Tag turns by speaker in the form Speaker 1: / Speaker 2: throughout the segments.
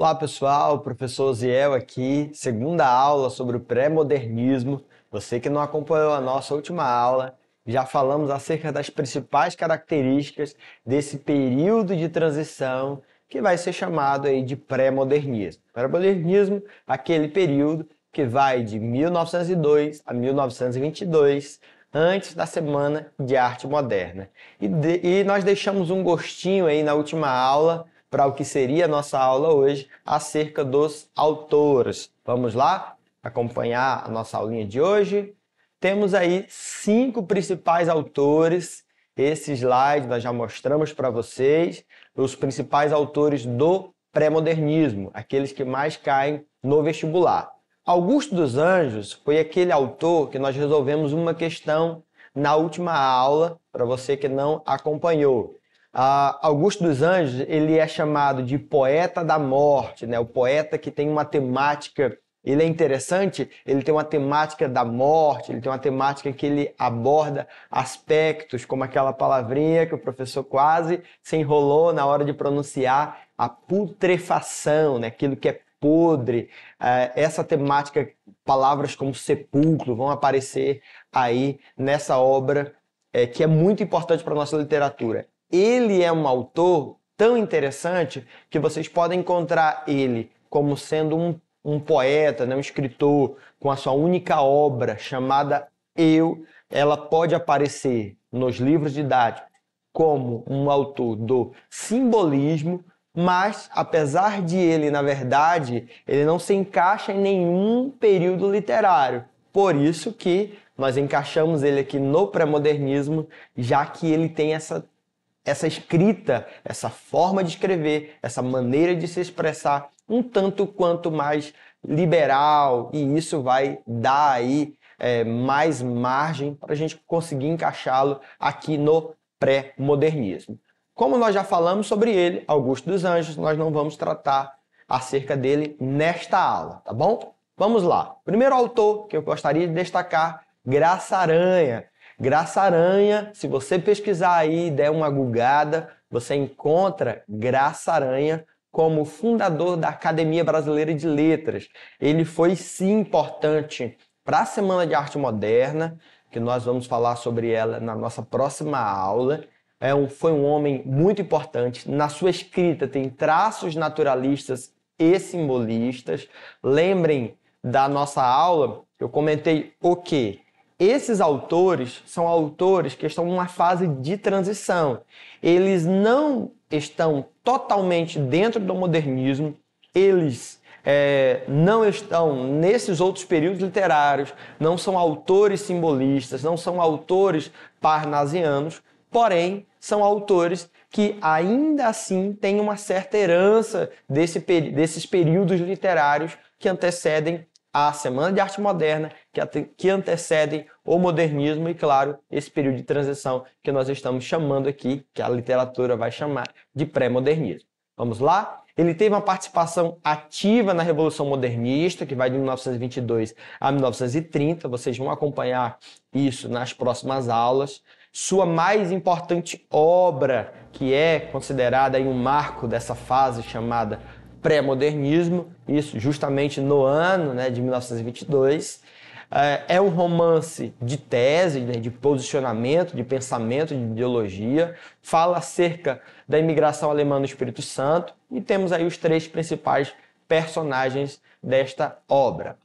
Speaker 1: Olá pessoal, professor Ziel aqui, segunda aula sobre o pré-modernismo. Você que não acompanhou a nossa última aula, já falamos acerca das principais características desse período de transição que vai ser chamado aí de pré-modernismo. Pré-modernismo, aquele período que vai de 1902 a 1922, antes da Semana de Arte Moderna. E, de, e nós deixamos um gostinho aí na última aula para o que seria a nossa aula hoje acerca dos autores. Vamos lá acompanhar a nossa aulinha de hoje? Temos aí cinco principais autores. Esse slide nós já mostramos para vocês os principais autores do pré-modernismo, aqueles que mais caem no vestibular. Augusto dos Anjos foi aquele autor que nós resolvemos uma questão na última aula, para você que não acompanhou. Uh, Augusto dos Anjos ele é chamado de poeta da morte, né? O poeta que tem uma temática, ele é interessante, ele tem uma temática da morte, ele tem uma temática que ele aborda aspectos como aquela palavrinha que o professor quase se enrolou na hora de pronunciar, a putrefação, né? Aquilo que é podre, uh, essa temática, palavras como sepulcro vão aparecer aí nessa obra é, que é muito importante para a nossa literatura ele é um autor tão interessante que vocês podem encontrar ele como sendo um, um poeta, né, um escritor, com a sua única obra chamada Eu. Ela pode aparecer nos livros didáticos como um autor do simbolismo, mas apesar de ele, na verdade, ele não se encaixa em nenhum período literário. Por isso que nós encaixamos ele aqui no pré-modernismo, já que ele tem essa essa escrita, essa forma de escrever, essa maneira de se expressar um tanto quanto mais liberal e isso vai dar aí é, mais margem para a gente conseguir encaixá-lo aqui no pré-modernismo. Como nós já falamos sobre ele, Augusto dos Anjos, nós não vamos tratar acerca dele nesta aula, tá bom? Vamos lá. Primeiro autor que eu gostaria de destacar, Graça Aranha. Graça-aranha, se você pesquisar aí e der uma gugada, você encontra Graça-aranha como fundador da Academia Brasileira de Letras. Ele foi sim importante para a Semana de Arte Moderna, que nós vamos falar sobre ela na nossa próxima aula. É um, foi um homem muito importante. Na sua escrita tem traços naturalistas e simbolistas. Lembrem da nossa aula, eu comentei o quê? Esses autores são autores que estão numa fase de transição. Eles não estão totalmente dentro do modernismo, eles é, não estão nesses outros períodos literários, não são autores simbolistas, não são autores parnasianos, porém são autores que ainda assim têm uma certa herança desse, desses períodos literários que antecedem a Semana de Arte Moderna, que antecedem o modernismo e, claro, esse período de transição que nós estamos chamando aqui, que a literatura vai chamar de pré-modernismo. Vamos lá? Ele teve uma participação ativa na Revolução Modernista, que vai de 1922 a 1930. Vocês vão acompanhar isso nas próximas aulas. Sua mais importante obra, que é considerada um marco dessa fase chamada pré-modernismo, isso justamente no ano né, de 1922. É, é um romance de tese, né, de posicionamento, de pensamento, de ideologia. Fala acerca da imigração alemã no Espírito Santo e temos aí os três principais personagens desta obra.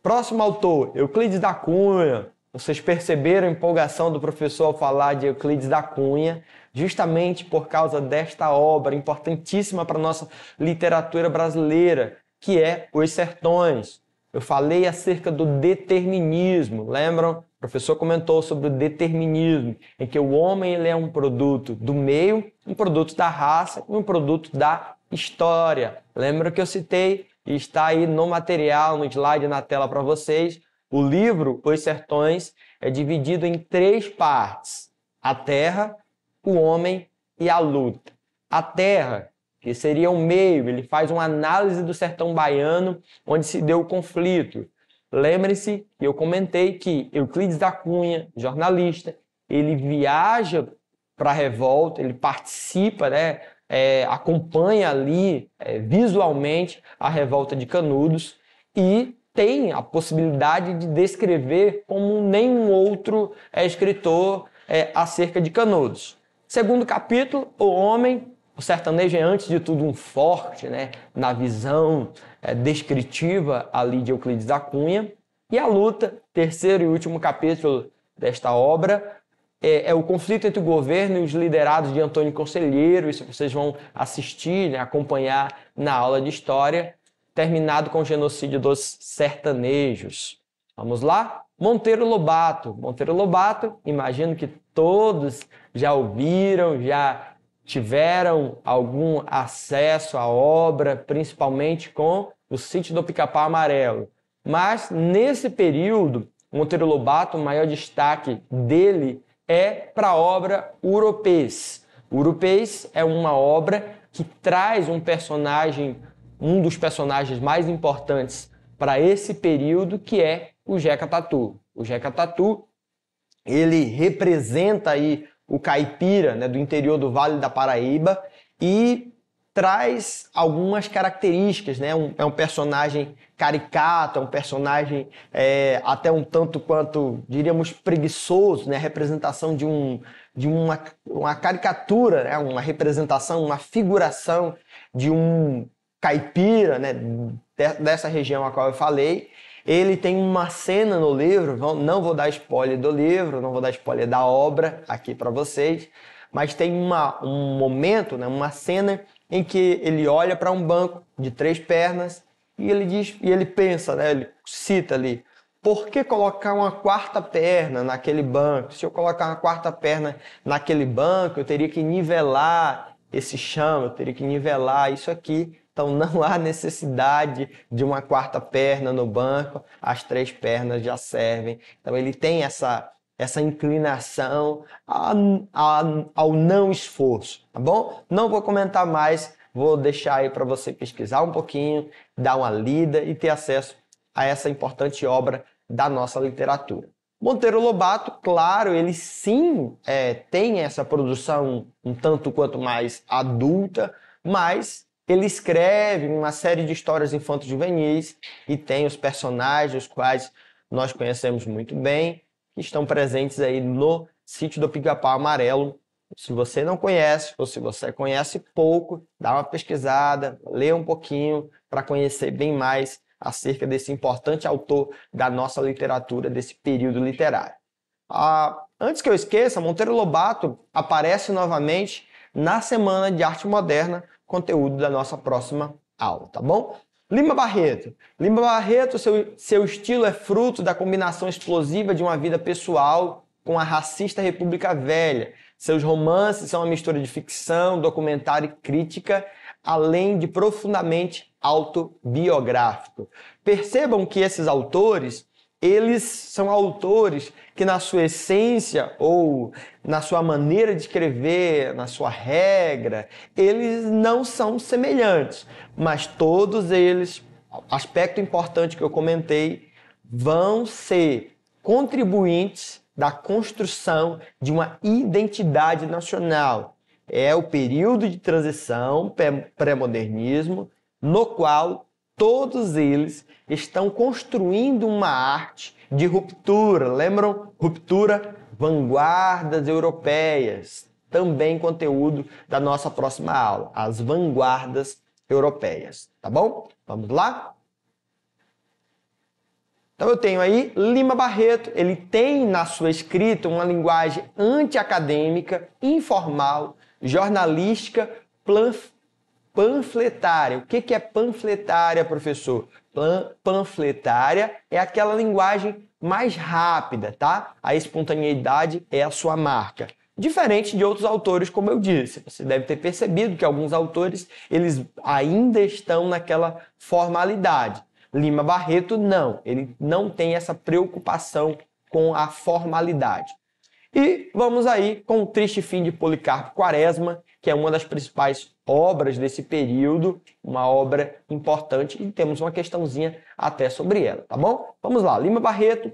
Speaker 1: Próximo autor, Euclides da Cunha, vocês perceberam a empolgação do professor ao falar de Euclides da Cunha, justamente por causa desta obra importantíssima para a nossa literatura brasileira, que é Os Sertões. Eu falei acerca do determinismo, lembram? O professor comentou sobre o determinismo, em que o homem ele é um produto do meio, um produto da raça e um produto da história. Lembra que eu citei? E está aí no material, no slide na tela para vocês, o livro Os Sertões é dividido em três partes: a terra, o homem e a luta. A terra, que seria o meio, ele faz uma análise do sertão baiano onde se deu o conflito. Lembre-se que eu comentei que Euclides da Cunha, jornalista, ele viaja para a revolta, ele participa, né, é, acompanha ali é, visualmente a revolta de Canudos e tem a possibilidade de descrever como nenhum outro é, escritor é, acerca de Canudos. Segundo capítulo, o homem, o sertanejo é antes de tudo um forte, né, na visão é, descritiva ali de Euclides da Cunha. E a luta, terceiro e último capítulo desta obra, é, é, o conflito entre o governo e os liderados de Antônio Conselheiro. Isso vocês vão assistir, né, acompanhar na aula de história terminado com o genocídio dos sertanejos. Vamos lá? Monteiro Lobato. Monteiro Lobato, imagino que todos já ouviram, já tiveram algum acesso à obra, principalmente com o sítio do Pica-Pau Amarelo. Mas nesse período, Monteiro Lobato, o maior destaque dele é para a obra Urupês. Urupês é uma obra que traz um personagem um dos personagens mais importantes para esse período, que é o Jeca Tatu. O Jeca Tatu, ele representa aí o caipira né, do interior do Vale da Paraíba e traz algumas características, né? Um, é um personagem caricato, é um personagem é, até um tanto quanto, diríamos, preguiçoso, né? A representação de, um, de uma, uma caricatura, né? uma representação, uma figuração de um caipira, né, dessa região a qual eu falei. Ele tem uma cena no livro, não vou dar spoiler do livro, não vou dar spoiler da obra aqui para vocês, mas tem uma, um momento, né, uma cena em que ele olha para um banco de três pernas e ele diz e ele pensa, né, ele cita ali, por que colocar uma quarta perna naquele banco? Se eu colocar uma quarta perna naquele banco, eu teria que nivelar esse chão, eu teria que nivelar isso aqui. Então não há necessidade de uma quarta perna no banco, as três pernas já servem. Então ele tem essa essa inclinação a, a, ao não esforço, tá bom? Não vou comentar mais, vou deixar aí para você pesquisar um pouquinho, dar uma lida e ter acesso a essa importante obra da nossa literatura. Monteiro Lobato, claro, ele sim é, tem essa produção um tanto quanto mais adulta, mas ele escreve uma série de histórias infantis juvenis e tem os personagens, os quais nós conhecemos muito bem, que estão presentes aí no Sítio do Pica-Pau Amarelo. Se você não conhece, ou se você conhece pouco, dá uma pesquisada, lê um pouquinho para conhecer bem mais acerca desse importante autor da nossa literatura, desse período literário. Ah, antes que eu esqueça, Monteiro Lobato aparece novamente na Semana de Arte Moderna, conteúdo da nossa próxima aula, tá bom? Lima Barreto. Lima Barreto, seu, seu estilo é fruto da combinação explosiva de uma vida pessoal com a racista República Velha. Seus romances são uma mistura de ficção, documentário e crítica, além de profundamente autobiográfico. Percebam que esses autores eles são autores que, na sua essência ou na sua maneira de escrever, na sua regra, eles não são semelhantes, mas todos eles, aspecto importante que eu comentei, vão ser contribuintes da construção de uma identidade nacional. É o período de transição pré-modernismo no qual Todos eles estão construindo uma arte de ruptura, lembram? Ruptura, vanguardas europeias. Também conteúdo da nossa próxima aula, as vanguardas europeias, tá bom? Vamos lá? Então eu tenho aí Lima Barreto, ele tem na sua escrita uma linguagem antiacadêmica, informal, jornalística, panfletária. O que, que é panfletária, professor? Pan, panfletária é aquela linguagem mais rápida, tá? A espontaneidade é a sua marca. Diferente de outros autores, como eu disse, você deve ter percebido que alguns autores eles ainda estão naquela formalidade. Lima Barreto não, ele não tem essa preocupação com a formalidade. E vamos aí com o triste fim de Policarpo Quaresma, que é uma das principais obras desse período, uma obra importante, e temos uma questãozinha até sobre ela, tá bom? Vamos lá, Lima Barreto,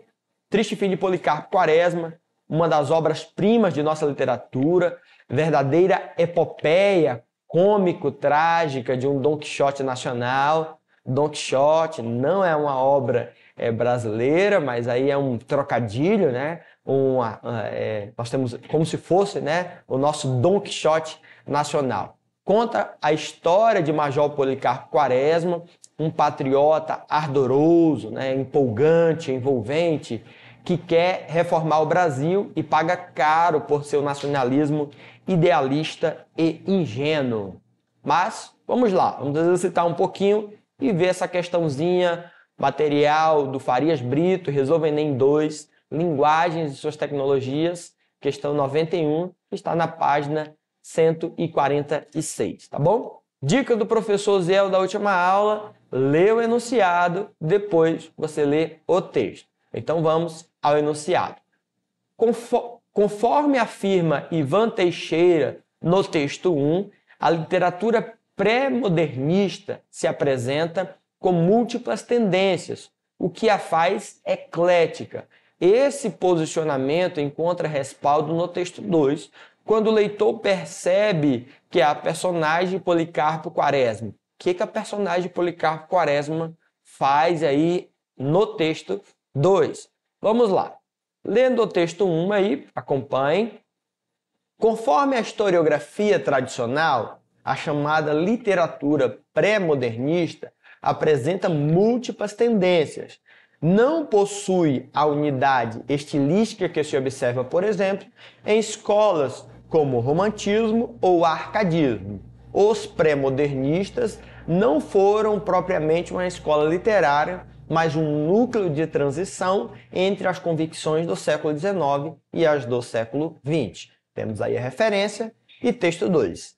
Speaker 1: Triste Fim de Policarpo Quaresma, uma das obras-primas de nossa literatura, verdadeira epopeia cômico-trágica de um Don Quixote nacional. Don Quixote não é uma obra é, brasileira, mas aí é um trocadilho, né? Uma, é, nós temos como se fosse né, o nosso Don Quixote nacional. Conta a história de Major Policarpo Quaresma, um patriota ardoroso, né, empolgante, envolvente, que quer reformar o Brasil e paga caro por seu nacionalismo idealista e ingênuo. Mas vamos lá, vamos exercitar um pouquinho e ver essa questãozinha material do Farias Brito, Resolve Enem 2, Linguagens e suas Tecnologias, questão 91, que está na página 146, tá bom? Dica do professor Zéu da última aula: lê o enunciado, depois você lê o texto. Então vamos ao enunciado. Conforme afirma Ivan Teixeira no texto 1, a literatura pré-modernista se apresenta com múltiplas tendências, o que a faz eclética. Esse posicionamento encontra respaldo no texto 2, quando o leitor percebe que é a personagem Policarpo Quaresma, o que, que a personagem Policarpo Quaresma faz aí no texto 2? Vamos lá. Lendo o texto 1 um aí, acompanhe. Conforme a historiografia tradicional, a chamada literatura pré-modernista apresenta múltiplas tendências, não possui a unidade estilística que se observa, por exemplo, em escolas como o romantismo ou o arcadismo. Os pré-modernistas não foram propriamente uma escola literária, mas um núcleo de transição entre as convicções do século XIX e as do século XX. Temos aí a referência e texto 2.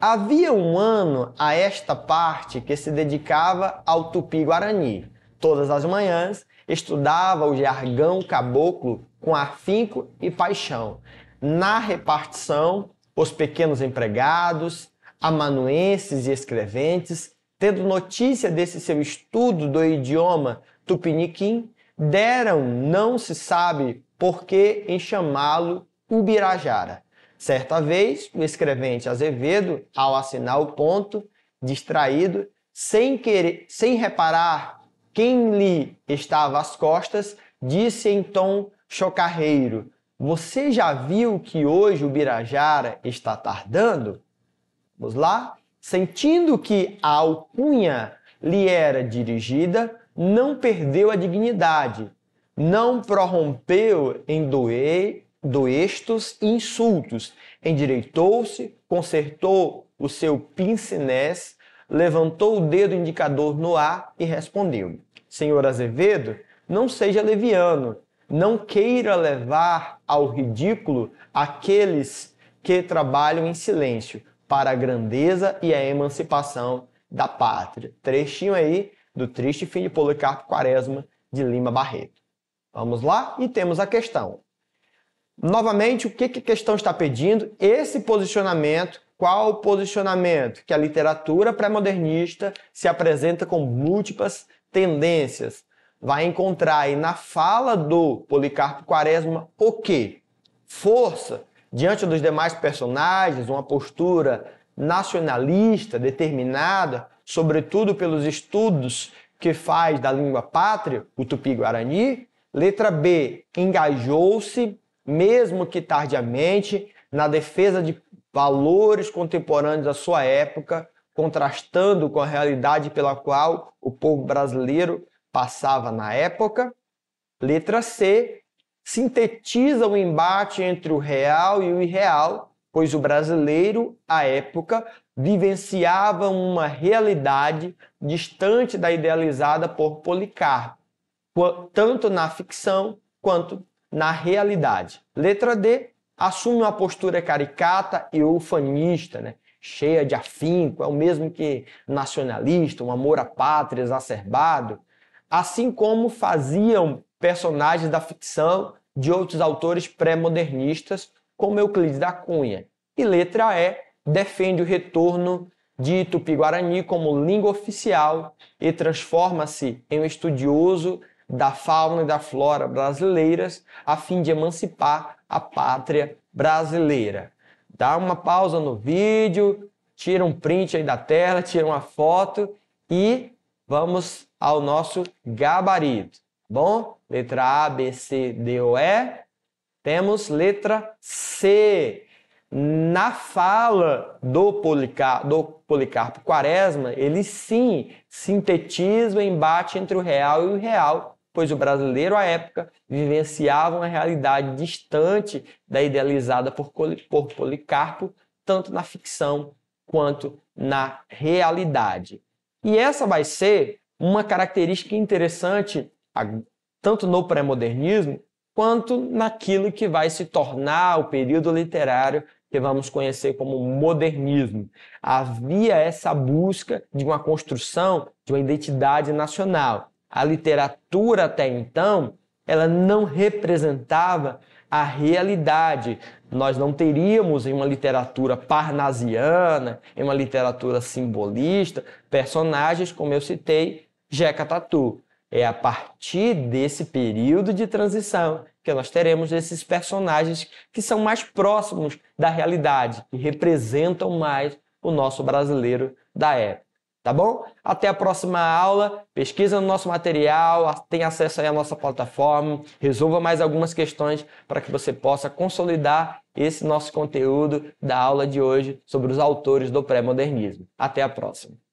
Speaker 1: Havia um ano a esta parte que se dedicava ao Tupi-Guarani, todas as manhãs, estudava o jargão caboclo com afinco e paixão. Na repartição, os pequenos empregados, amanuenses e escreventes, tendo notícia desse seu estudo do idioma tupiniquim, deram, não se sabe por que, em chamá-lo Ubirajara. Certa vez, o escrevente Azevedo, ao assinar o ponto, distraído, sem, querer, sem reparar quem lhe estava às costas disse em então tom chocarreiro: Você já viu que hoje o Birajara está tardando? Vamos lá? Sentindo que a alcunha lhe era dirigida, não perdeu a dignidade, não prorrompeu em doer, doestos e insultos, endireitou-se, consertou o seu pince-nez levantou o dedo indicador no ar e respondeu: Senhor Azevedo, não seja leviano, não queira levar ao ridículo aqueles que trabalham em silêncio para a grandeza e a emancipação da pátria. Trechinho aí do triste fim de Policarpo Quaresma de Lima Barreto. Vamos lá e temos a questão. Novamente, o que a questão está pedindo? Esse posicionamento qual o posicionamento que a literatura pré-modernista se apresenta com múltiplas tendências. Vai encontrar aí na fala do Policarpo Quaresma o quê? Força diante dos demais personagens, uma postura nacionalista determinada, sobretudo pelos estudos que faz da língua pátria, o tupi-guarani. Letra B, engajou-se, mesmo que tardiamente, na defesa de valores contemporâneos à sua época, contrastando com a realidade pela qual o povo brasileiro passava na época. Letra C sintetiza o embate entre o real e o irreal, pois o brasileiro, à época, vivenciava uma realidade distante da idealizada por Policarpo, tanto na ficção quanto na realidade. Letra D assume uma postura caricata e ufanista, né? cheia de afinco, é o mesmo que nacionalista, um amor à pátria exacerbado, assim como faziam personagens da ficção de outros autores pré-modernistas, como Euclides da Cunha. E letra E defende o retorno de Tupi-Guarani como língua oficial e transforma-se em um estudioso da fauna e da flora brasileiras, a fim de emancipar a pátria brasileira. Dá uma pausa no vídeo, tira um print aí da tela, tira uma foto e vamos ao nosso gabarito. Bom, letra A, B, C, D, O, E. Temos letra C. Na fala do, Policar do Policarpo Quaresma, ele sim sintetiza o embate entre o real e o real pois o brasileiro à época vivenciava uma realidade distante da idealizada por Policarpo, tanto na ficção quanto na realidade. E essa vai ser uma característica interessante, tanto no pré-modernismo, quanto naquilo que vai se tornar o período literário que vamos conhecer como modernismo. Havia essa busca de uma construção de uma identidade nacional. A literatura até então, ela não representava a realidade. Nós não teríamos em uma literatura parnasiana, em uma literatura simbolista, personagens como eu citei, Jeca Tatu. É a partir desse período de transição que nós teremos esses personagens que são mais próximos da realidade, que representam mais o nosso brasileiro da época. Tá bom? Até a próxima aula. Pesquisa no nosso material, tem acesso aí à nossa plataforma, resolva mais algumas questões para que você possa consolidar esse nosso conteúdo da aula de hoje sobre os autores do pré-modernismo. Até a próxima.